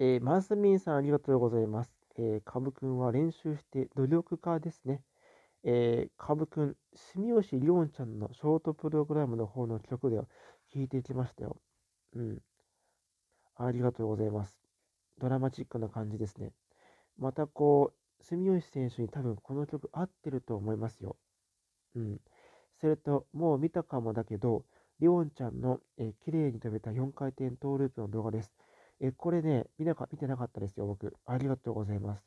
えー、マンスミンさんありがとうございます。えー、カブくんは練習して努力家ですね。えー、カブくん、住吉りょんちゃんのショートプログラムの方の曲では聴いていきましたよ。うん。ありがとうございます。ドラマチックな感じですね。またこう、住吉選手に多分この曲合ってると思いますよ。うん。それと、もう見たかもだけど、りょんちゃんの、えー、綺麗に飛べた4回転トーループの動画です。えこれね見なか、見てなかったですよ、僕。ありがとうございます。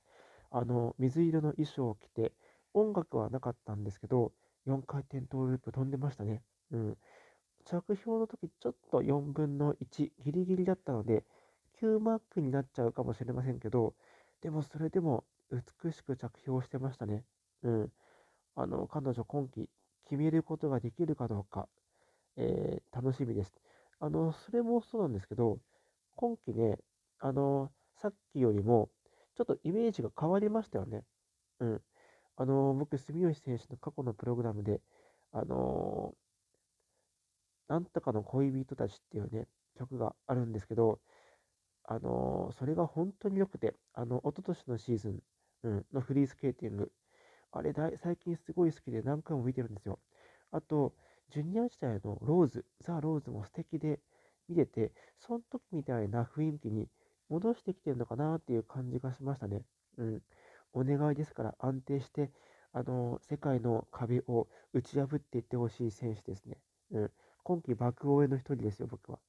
あの、水色の衣装を着て、音楽はなかったんですけど、4回転トーループ飛んでましたね。うん。着氷の時、ちょっと4分の1、ギリギリだったので、9マークになっちゃうかもしれませんけど、でもそれでも美しく着氷してましたね。うん。あの、彼女今季決めることができるかどうか、えー、楽しみです。あの、それもそうなんですけど、今期ね、あのー、さっきよりも、ちょっとイメージが変わりましたよね。うん。あのー、僕、住吉選手の過去のプログラムで、あのー、なんとかの恋人たちっていうね、曲があるんですけど、あのそれが本当に良くて、あの、一昨年のシーズン、うん、のフリースケーティング、あれだ、最近すごい好きで何回も見てるんですよ。あと、ジュニア時代のローズ、ザ・ローズも素敵で、見てて、その時みたいな雰囲気に戻してきてるのかなっていう感じがしましたね。うん。お願いですから安定して、あの世界の壁を打ち破っていってほしい選手ですね。うん。今季爆応援の一人ですよ、僕は。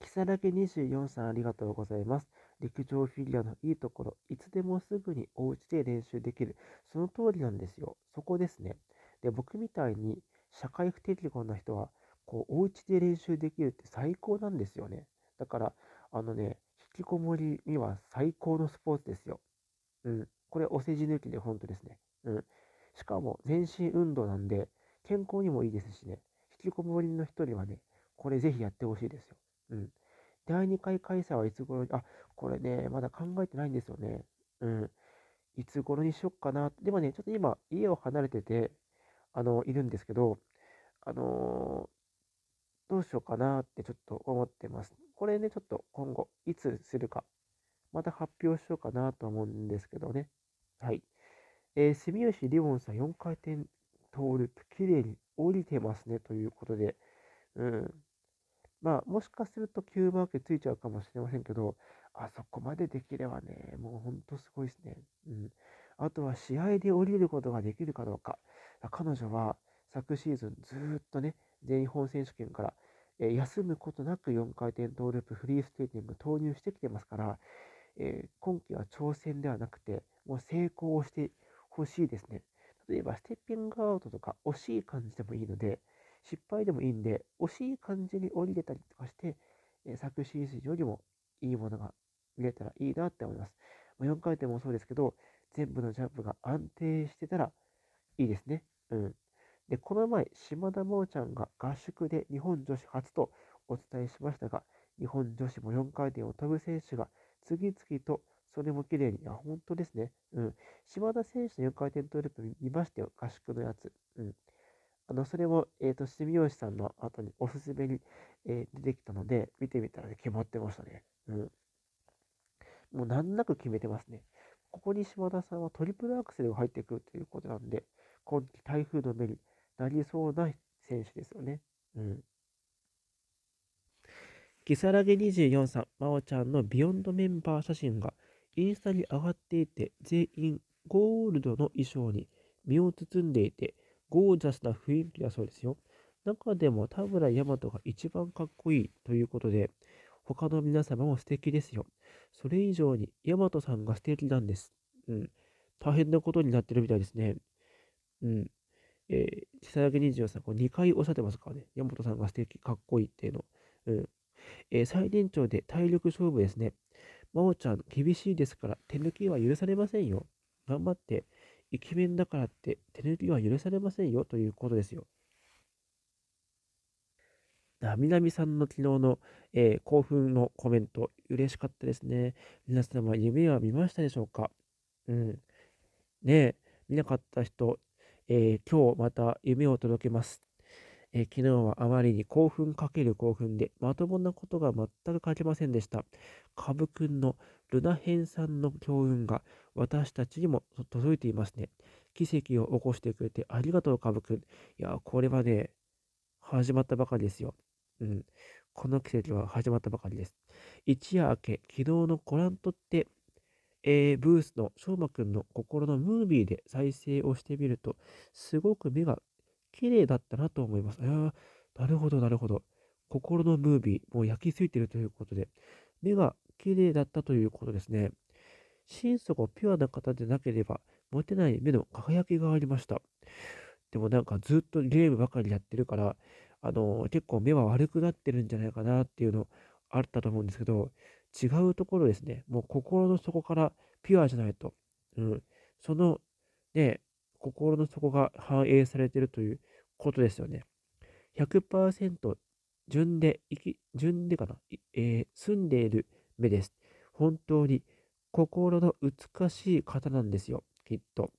木更木24さんありがとうございます。陸上フィギュアのいいところ、いつでもすぐにお家で練習できる。その通りなんですよ。そこですね。で、僕みたいに社会不適合な人はこう、お家で練習できるって最高なんですよね。だから、あのね、引きこもりには最高のスポーツですよ。うん。これ、お世辞抜きで本当ですね。うん。しかも、全身運動なんで、健康にもいいですしね、引きこもりの人にはね、これぜひやってほしいですよ。うん。第2回開催はいつ頃に、あ、これね、まだ考えてないんですよね。うん。いつ頃にしよっかな。でもね、ちょっと今、家を離れてて、あの、いるんですけど、あのどうしようかなってちょっと思ってます。これね、ちょっと今後、いつするか、また発表しようかなと思うんですけどね。はい。えー、住吉リボンさん4回転トーループ、綺麗に降りてますね、ということで。うん。まあ、もしかすると9マークついちゃうかもしれませんけど、あそこまでできればね、もうほんとすごいですね。うん。あとは試合で降りることができるかどうか。彼女は昨シーズンずっとね、全日本選手権からえ休むことなく4回転トーループ、フリースケーティング投入してきてますから、えー、今季は挑戦ではなくて、もう成功してほしいですね。例えば、ステッピングアウトとか、惜しい感じでもいいので、失敗でもいいんで、惜しい感じに降りれたりとかして、えー、昨シーズンよりもいいものが見れたらいいなって思います。まあ、4回転もそうですけど、全部のジャンプが安定してたらいいですね。うん。で、この前、島田真央ちゃんが合宿で日本女子初とお伝えしましたが、日本女子も4回転を飛ぶ選手が次々とそれも綺麗に、いや、本当ですね。うん。島田選手の4回転トリプル見ましたよ、合宿のやつ。うん。あの、それも、えっ、ー、と、住吉さんの後におすすめに、えー、出てきたので、見てみたら、ね、決まってましたね。うん。もう難なく決めてますね。ここに島田さんはトリプルアクセルが入ってくるということなんで、今季台風の目になりそうな選手ですよね。うん。ギサラゲ24さん、まおちゃんのビヨンドメンバー写真がインスタに上がっていて、全員ゴールドの衣装に身を包んでいて、ゴージャスな雰囲気だそうですよ。中でも田村大和が一番かっこいいということで、他の皆様も素敵ですよ。それ以上に大和さんが素敵なんです。うん。大変なことになってるみたいですね。うん。えー、下焼24さん、これ2回おっしゃってますからね。山本さんが素敵、かっこいいっていうの。うん。えー、最年長で体力勝負ですね。真央ちゃん、厳しいですから、手抜きは許されませんよ。頑張って、イケメンだからって、手抜きは許されませんよ、ということですよ。なみなみさんの昨日の、えー、興奮のコメント、嬉しかったですね。皆様、夢は見ましたでしょうかうん。ねえ、見なかった人、えー、今日また夢を届けます。えー、昨日はあまりに興奮かける興奮で、まともなことが全く書けませんでした。カブくんのルナ編さんの強運が私たちにも届いていますね。奇跡を起こしてくれてありがとう、カブくん。いや、これはね、始まったばかりですよ。うん。この奇跡は始まったばかりです。一夜明け、昨日のご覧とって、えー、ブースのしょうまくんの心のムービーで再生をしてみると、すごく目が綺麗だったなと思います。あなるほど、なるほど。心のムービー、もう焼き付いてるということで、目が綺麗だったということですね。心底ピュアな方でなければ、持てない目の輝きがありました。でもなんかずっとゲームばかりやってるから、あのー、結構目は悪くなってるんじゃないかなっていうのあったと思うんですけど、違うところですね。もう心の底からピュアじゃないと。うん。その、ね、心の底が反映されているということですよね。100%順で、順でかな、えー、住んでいる目です。本当に心の美しい方なんですよ、きっと。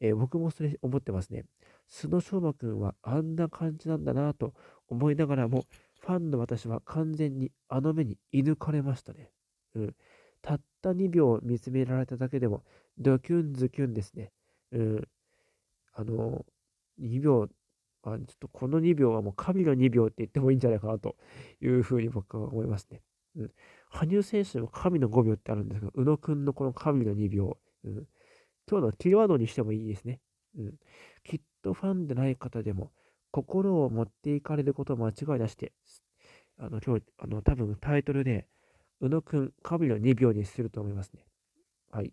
えー、僕もそれ思ってますね。素の翔馬くんはあんな感じなんだなと思いながらも、ファンの私は完全にあの目に射抜かれましたね。うん。たった2秒見つめられただけでも、ドキュンズキュンですね。うん。あの、2秒、あちょっとこの2秒はもう神の2秒って言ってもいいんじゃないかなというふうに僕は思いますね。うん。羽生選手の神の5秒ってあるんですけど、宇野くんのこの神の2秒。うん。今日のキーワードにしてもいいですね。うん。きっとファンでない方でも、心を持っていかれること間違いなしで、あの、今日、あの、多分タイトルで、宇野くん、神の2秒にすると思いますね。はい。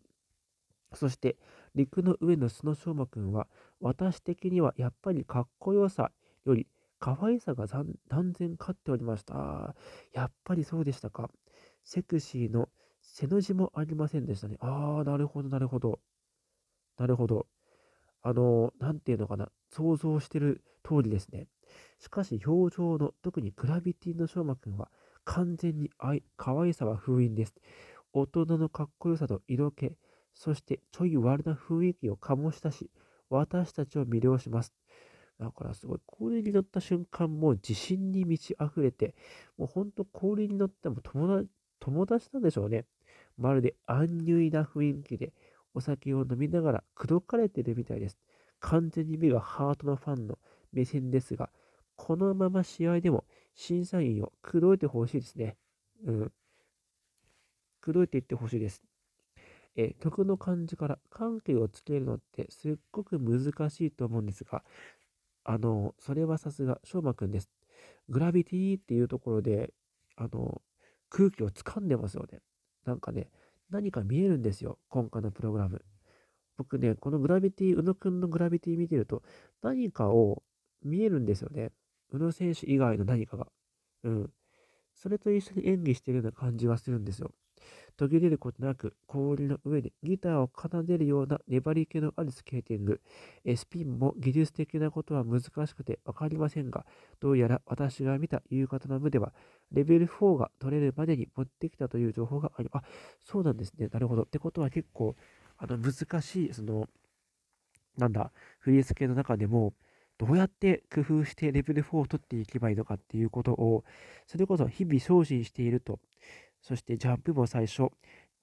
そして、陸の上の須野昌磨くんは、私的にはやっぱりかっこよさより可愛さが断然勝っておりました。やっぱりそうでしたか。セクシーの背の字もありませんでしたね。ああ、なるほど、なるほど。なるほど。あのなんていうのかな。想像してる通りですね。しかし表情の、特にグラビティの翔馬くんは、完全に愛、可愛さは封印です。大人のかっこよさと色気、そしてちょい悪な雰囲気を醸したし、私たちを魅了します。だからすごい、氷に乗った瞬間、もう自信に満ち溢れて、もうほんと氷に乗っても友達、友達なんでしょうね。まるで安入な雰囲気で、お酒を飲みながら口説かれてるみたいです。完全に目がハートのファンの目線ですが、このまま試合でも審査員を口説いてほしいですね。うん。口説いていってほしいです。え曲の感じから関係をつけるのってすっごく難しいと思うんですが、あの、それはさすが、翔馬くんです。グラビティっていうところで、あの、空気を掴んでますよね。なんかね、何か見えるんですよ、今回のプログラム。僕ね、このグラビティ、宇野くんのグラビティ見てると、何かを見えるんですよね。宇野選手以外の何かが。うん。それと一緒に演技してるような感じはするんですよ。途切れることなく氷の上でギターを奏でるような粘り気のあるスケーティング。スピンも技術的なことは難しくてわかりませんが、どうやら私が見た夕方の部では、レベル4が取れるまでに持ってきたという情報があります。あ、そうなんですね。なるほど。ってことは結構、あの難しい、その、なんだ、フリース系の中でも、どうやって工夫してレベル4を取っていけばいいのかっていうことを、それこそ日々精進していると、そしてジャンプも最初、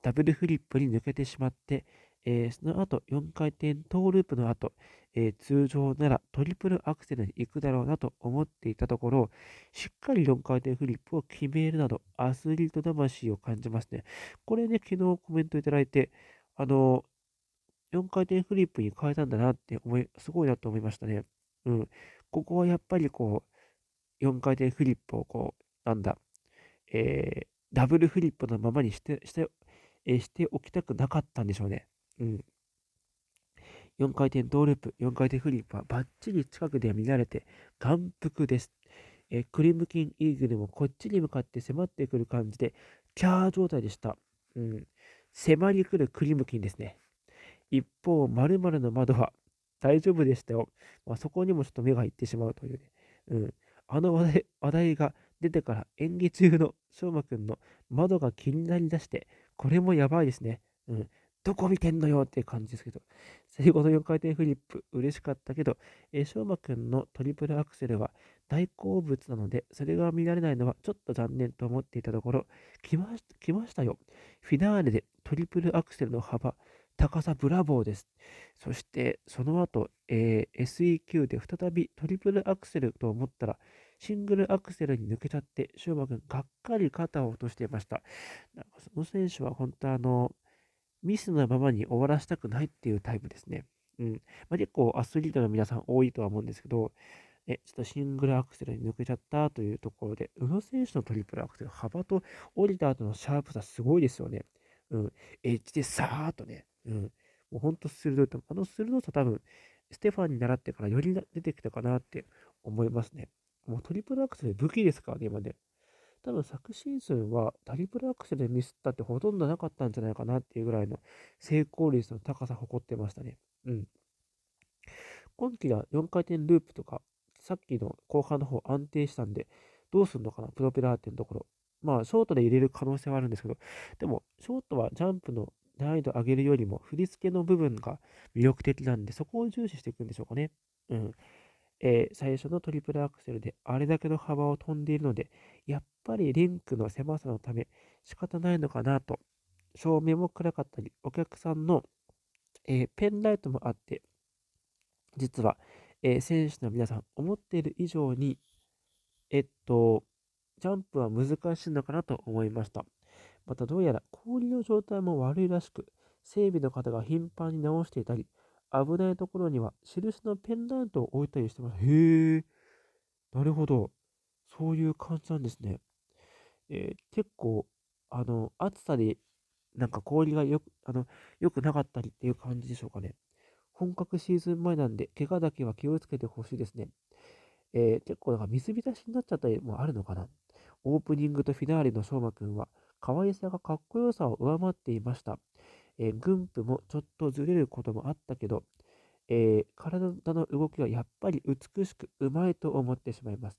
ダブルフリップに抜けてしまって、えー、その後4回転トーループの後、えー、通常ならトリプルアクセルに行くだろうなと思っていたところ、しっかり4回転フリップを決めるなど、アスリート魂を感じますね。これね、昨日コメントいただいて、あの、4回転フリップに変えたんだなって思い、すごいなと思いましたね。うん。ここはやっぱりこう、4回転フリップをこう、なんだ、えー、ダブルフリップのままにして、して、えー、しておきたくなかったんでしょうね。うん。4回転トーループ、4回転フリップはバッチリ近くで見られて、眼福です。えー、クリムキンイーグルもこっちに向かって迫ってくる感じで、キャー状態でした。うん。迫り来る栗むきにですね。一方、〇〇の窓は大丈夫でしたよ。まあ、そこにもちょっと目がいってしまうというね。うん。あの話題話題が出てから演技中の翔馬くんの窓が気になりだして、これもやばいですね。うん。どこ見てんのよっていう感じですけど。最後の4回転フリップ、嬉しかったけど、翔馬くんのトリプルアクセルは大好物なので、それが見られないのはちょっと残念と思っていたところ、来まし来ましたよ。フィナーレでトリプルアクセルの幅、高さブラボーです。そして、その後、えー、SEQ で再びトリプルアクセルと思ったら、シングルアクセルに抜けちゃって、翔馬くん、がっかり肩を落としていました。なんかその選手は本当あの、ミスのままに終わらせたくないっていうタイプですね。うん。まあ、結構アスリートの皆さん多いとは思うんですけど、え、ちょっとシングルアクセルに抜けちゃったというところで、宇野選手のトリプルアクセル、幅と降りた後のシャープさ、すごいですよね。うん、エッジでさーっとね、うん、もうほんと鋭いと、あの鋭さ多分、ステファンに習ってからより出てきたかなって思いますね。もうトリプルアクセル武器ですからね、今ね。多分昨シーズンはトリプルアクセルでミスったってほとんどなかったんじゃないかなっていうぐらいの成功率の高さ誇ってましたね。うん。今季は4回転ループとか、さっきの後半の方安定したんで、どうすんのかな、プロペラーっていうところ。まあ、ショートで入れる可能性はあるんですけど、でも、ショートはジャンプの難易度上げるよりも、振り付けの部分が魅力的なんで、そこを重視していくんでしょうかね。うん。えー、最初のトリプルアクセルであれだけの幅を飛んでいるので、やっぱりリンクの狭さのため仕方ないのかなと、照明も暗かったり、お客さんの、えー、ペンライトもあって、実はえー、選手の皆さん、思っている以上に、えっと、ジャンプは難しいのかなと思いました。またどうやら氷の状態も悪いらしく、整備の方が頻繁に直していたり、危ないところには印のペンダントを置いたりしてます。へえ、なるほど。そういう感じなんですね。えー、結構、あの、暑さで、なんか氷がよく、あの、良くなかったりっていう感じでしょうかね。本格シーズン前なんで、怪我だけは気をつけてほしいですね。えー、結構なんか水浸しになっちゃったりもあるのかな。オープニングとフィナーレの翔馬くんは、可愛さがかっこよさを上回っていました。えー、軍布もちょっとずれることもあったけど、えー、体の動きはやっぱり美しくうまいと思ってしまいます。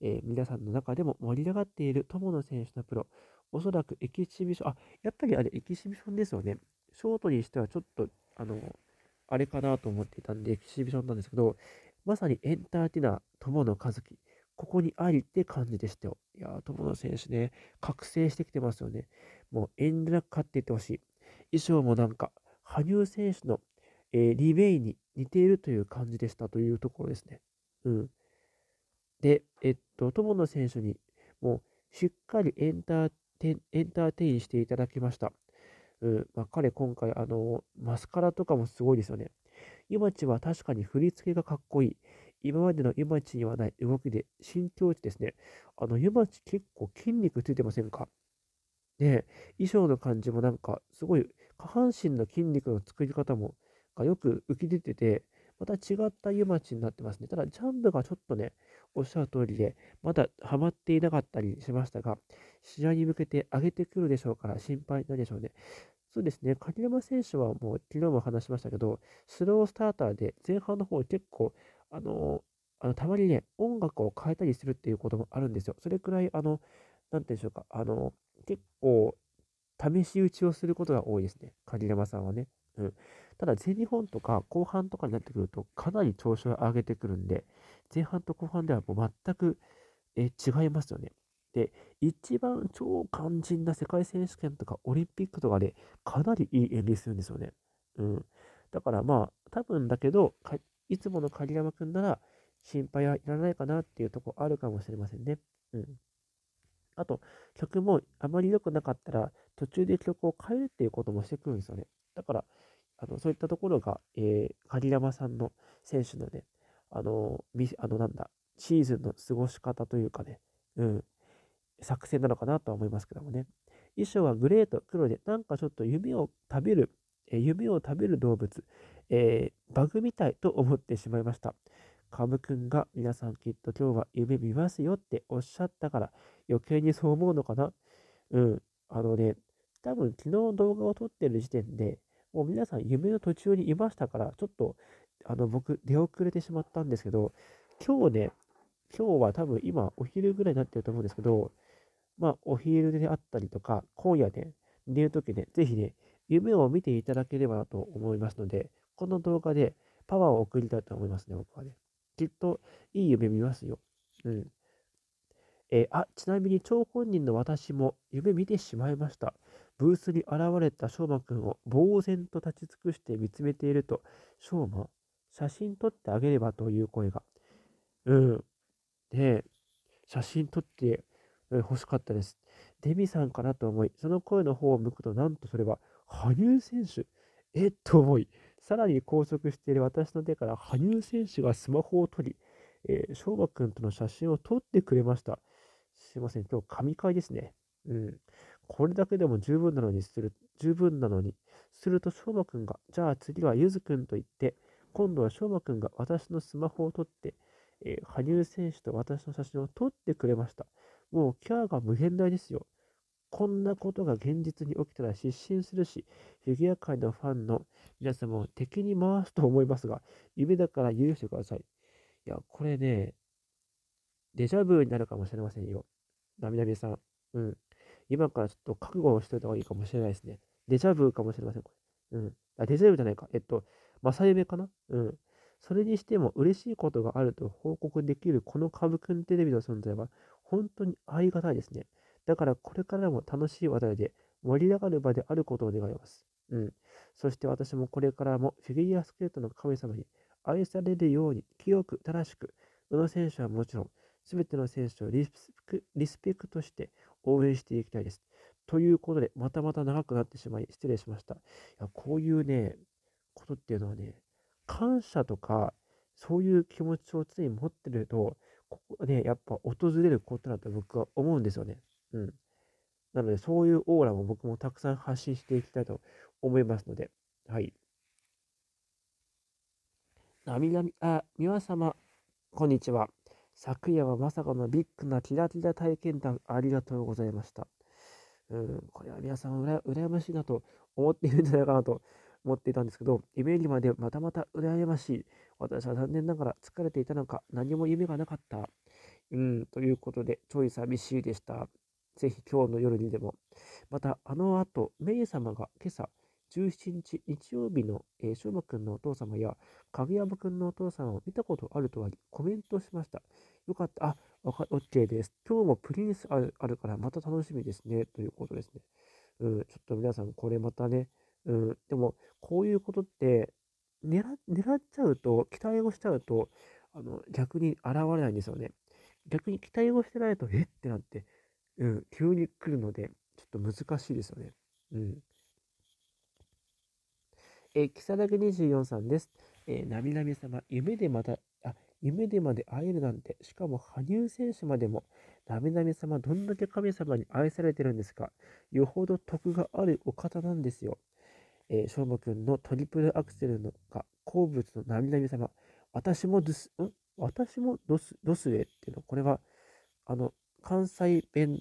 えー、皆さんの中でも盛り上がっている友野選手のプロ、おそらくエキシビション、あ、やっぱりあれエキシビションですよね。ショートにしてはちょっと、あの、あれかなと思っていたんで、エキシビションなんですけど、まさにエンターテイナー、友野和樹。ここにありって感じでしたよ。いやー、友野選手ね、覚醒してきてますよね。もう遠慮なく勝っていってほしい。衣装もなんか、羽生選手の、えー、リベイに似ているという感じでしたというところですね。うん。で、えっと、友野選手にもうしっかりエンターテインしていただきました。まあ、彼今回あの、マスカラとかもすごいですよね。湯町は確かに振り付けがかっこいい。今までの湯町にはない動きで新境地ですね。あの、ゆま結構筋肉ついてませんかね衣装の感じもなんかすごい下半身の筋肉の作り方もがよく浮き出てて、また違った湯町になってますね。ただ、ジャンプがちょっとね、おっしゃる通りで、まだハマっていなかったりしましたが、試合に向けて上げてくるでしょうから心配ないでしょうね。そうですね、鍵山選手はもう昨日も話しましたけど、スロースターターで前半の方結構、あのあのたまにね、音楽を変えたりするっていうこともあるんですよ。それくらい、あの、なんていうんでしょうか、あの結構、試し打ちをすることが多いですね、鍵山さんはね。うん、ただ、全日本とか後半とかになってくると、かなり調子を上げてくるんで、前半と後半ではもう全くえ違いますよね。で、一番超肝心な世界選手権とかオリンピックとかで、かなりいい演技するんですよね。うん。だからまあ、多分だけど、いつもの鍵山くんなら、心配はいらないかなっていうとこあるかもしれませんね。うん。あと、曲もあまり良くなかったら、途中で曲を変えるっていうこともしてくるんですよね。だから、あの、そういったところが、えー、鍵山さんの選手のね、あの、あのなんだ、シーズンの過ごし方というかね、うん、作戦なのかなとは思いますけどもね。衣装はグレーと黒で、なんかちょっと夢を食べる、えー、夢を食べる動物、えー、バグみたいと思ってしまいました。カム君が皆さんきっと今日は夢見ますよっておっしゃったから余計にそう思うのかなうん。あのね、多分昨日動画を撮ってる時点でもう皆さん夢の途中にいましたから、ちょっと、あの、僕、出遅れてしまったんですけど、今日ね、今日は多分今、お昼ぐらいになってると思うんですけど、まあ、お昼であったりとか、今夜ね、寝るときね、ぜひね、夢を見ていただければなと思いますので、この動画でパワーを送りたいと思いますね、僕はね。きっと、いい夢見ますよ。うん。えー、あ、ちなみに、張本人の私も夢見てしまいました。ブースに現れた翔馬くんを呆然と立ち尽くして見つめていると、翔馬、写真撮ってあげればという声が。うん。ね写真撮って欲しかったです。デミさんかなと思い、その声の方を向くと、なんとそれは、羽生選手。えっと思い、さらに拘束している私の手から羽生選手がスマホを取り、えー、翔馬くんとの写真を撮ってくれました。すいません、今日、神回ですね。うん。これだけでも十分なのにする、十分なのに。すると、翔馬くんが、じゃあ次はゆずくんと言って、今度は翔馬くんが私のスマホを取って、えー、羽生選手と私の写真を撮ってくれました。もうキャーが無限大ですよ。こんなことが現実に起きたら失神するし、フィギュア界のファンの皆様を敵に回すと思いますが、夢だから許してください。いや、これね、デジャブになるかもしれませんよ。なみなみさん。うん。今からちょっと覚悟をしておいた方がいいかもしれないですね。デジャブかもしれません、これ。うん。あ、デジャブじゃないか。えっと、正夢かなうん。それにしても嬉しいことがあると報告できるこの株くんテレビの存在は本当にありがたいですね。だからこれからも楽しい話題で盛り上がる場であることを願います。うん。そして私もこれからもフィギュアスケートの神様に愛されるように清く正しく、宇野選手はもちろん、すべての選手をリスペクトして応援していきたいです。ということで、またまた長くなってしまい、失礼しました。いやこういうね、ことっていうのはね、感謝とか、そういう気持ちを常に持ってると、ここね、やっぱ訪れることだと僕は思うんですよね。うん。なので、そういうオーラも僕もたくさん発信していきたいと思いますので、はい。なみなみ、あ、みわさま、こんにちは。昨夜はまさかのビッグなキラキラ体験談ありがとうございました。うん、これは皆さんうら羨ましいなと思っているんじゃないかなと思っていたんですけど、イメージまでまたまた羨ましい。私は残念ながら疲れていたのか何も夢がなかった。うん、ということで、ちょい寂しいでした。ぜひ今日の夜にでも。また、あの後、メイ様が今朝、17日日曜日の、えー、しょうまくんのお父様や、影山くんのお父様を見たことあるとはコメントしました。よかった。あ、わか、OK です。今日もプリンスあるあるからまた楽しみですね。ということですね。うん、ちょっと皆さんこれまたね、うん、でもこういうことって狙、狙っちゃうと、期待をしちゃうと、あの、逆に現れないんですよね。逆に期待をしてないと、えってなって、うん、急に来るので、ちょっと難しいですよね。うん。えー、草薙24さんです。えー、なみなみ様、夢でまた、あ、夢でまで会えるなんて、しかも羽生選手までも、なみなみ様、どんだけ神様に愛されてるんですか。よほど徳があるお方なんですよ。えー、しょうまくんのトリプルアクセルのが好物のなみなみ様、私もドス、ん私もドス、ドスウェイっていうの、これは、あの、関西弁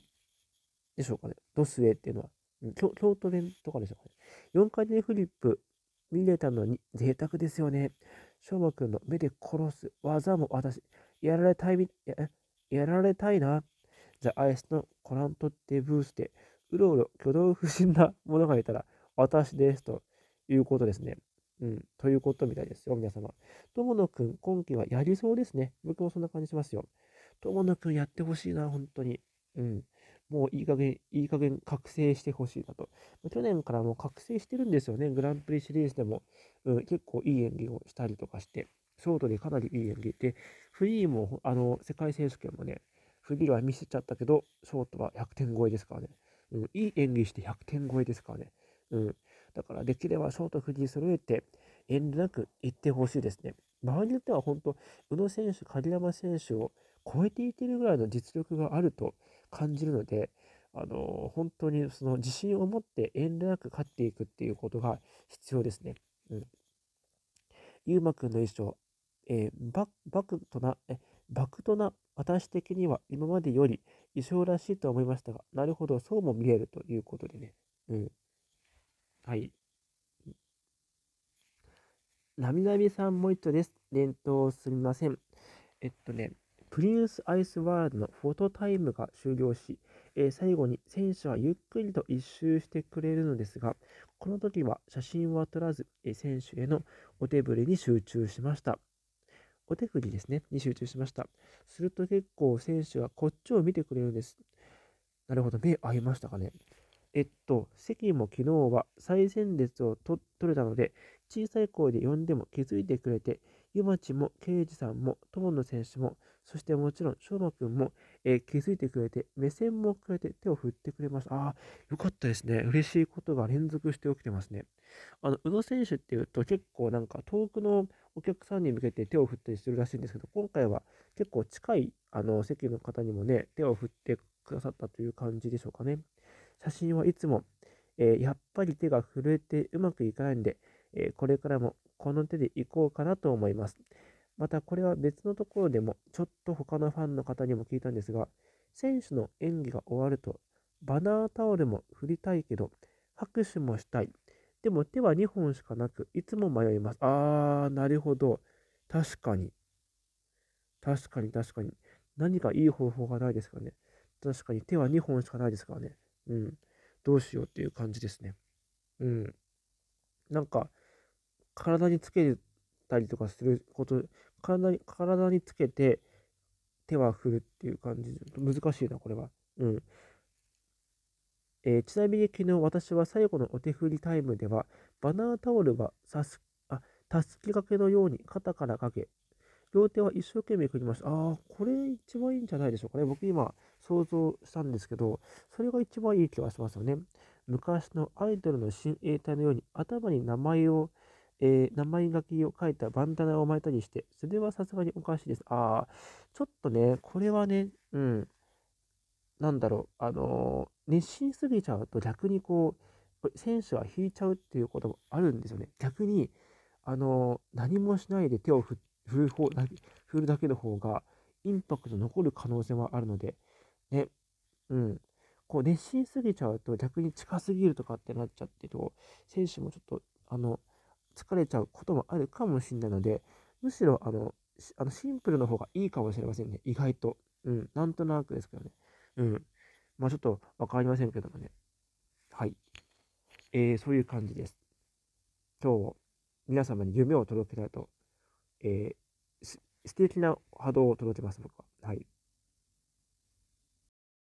でしょうかね。ドスウェイっていうのは、京京都弁とかでしょうかね。4回転フリップ見れたのに贅沢ですよね。翔馬くんの目で殺す技も私、やられたいみ、ややられたいな。ザ・アイスのコラントってブースで、うろうろ挙動不審な者がいたら、私ですということですね。うん、ということみたいですよ、皆様。友野くん、今期はやりそうですね。僕もそんな感じしますよ。友野くんやってほしいな、本当に。うん。もういい加減、いい加減覚醒してほしいなと。去年からもう覚醒してるんですよね、グランプリシリーズでも。うん、結構いい演技をしたりとかして、ショートでかなりいい演技で、フリーも、あの、世界選手権もね、フリーは見せちゃったけど、ショートは100点超えですからね。うん、いい演技して100点超えですからね。うん。だからできればショートフリー揃えて、遠慮なく行ってほしいですね。場合によっては本当、宇野選手、鍵山選手を超えていけるぐらいの実力があると感じるので、あの本当にその自信を持って遠慮なく勝っていくっていうことが必要ですね。うん。ゆうまくんの衣装、えー、ババクとな、え、バクとな、私的には今までより衣装らしいと思いましたが、なるほど、そうも見えるということでね。うん。はい。なみなみさんも一緒です。連投すみません。えっとね、プリンスアイスワールドのフォトタイムが終了し、え最後に選手はゆっくりと一周してくれるのですが、この時は写真は撮らず、え選手へのお手振りに集中しました。お手振りですね、に集中しました。すると結構選手はこっちを見てくれるんです。なるほど、目合いましたかね。えっと、席も昨日は最前列を取れたので、小さい声で呼んでも気づいてくれて、湯町も刑事さんも友野選手もそしてもちろん、しょうまくんも、えー、気づいてくれて、目線もくれて手を振ってくれます。ああ、よかったですね。嬉しいことが連続して起きてますね。あの、宇野選手っていうと結構なんか遠くのお客さんに向けて手を振ったりするらしいんですけど、今回は結構近いあの席の方にもね、手を振ってくださったという感じでしょうかね。写真はいつも、えー、やっぱり手が震えてうまくいかないんで、えー、これからもこの手でいこうかなと思います。またこれは別のところでもちょっと他のファンの方にも聞いたんですが、選手の演技が終わると、バナータオルも振りたいけど、拍手もしたい。でも手は2本しかなく、いつも迷います。あー、なるほど。確かに。確かに確かに。何かいい方法がないですかね。確かに手は2本しかないですからね。うん。どうしようっていう感じですね。うん。なんか、体につけたりとかすること体に、体につけて手は振るっていう感じで、難しいな、これは。うん。えー、ちなみに昨日私は最後のお手振りタイムでは、バナータオルはさす、あ、たすき掛けのように肩からかけ、両手は一生懸命振りました。ああ、これ一番いいんじゃないでしょうかね。僕今想像したんですけど、それが一番いい気はしますよね。昔のアイドルの親衛隊のように頭に名前をえー、名前書きを書いたバンダナを巻いたりして、それはさすがにおかしいです。ああ、ちょっとね、これはね、うん、なんだろう、あのー、熱心すぎちゃうと逆にこう、選手は引いちゃうっていうこともあるんですよね。逆に、あのー、何もしないで手を振る方振るだけの方が、インパクト残る可能性はあるので、ね、うん。こう熱心すぎちゃうと逆に近すぎるとかってなっちゃってと選手もちょっとあの疲れちゃうこともあるかもしれないので、むしろあの、あのシンプルの方がいいかもしれませんね。意外と。うん。なんとなくですけどね。うん。まあちょっとわかりませんけどもね。はい。えー、そういう感じです。今日、皆様に夢を届けたいと、えー、素敵な波動を届けます、僕は。はい。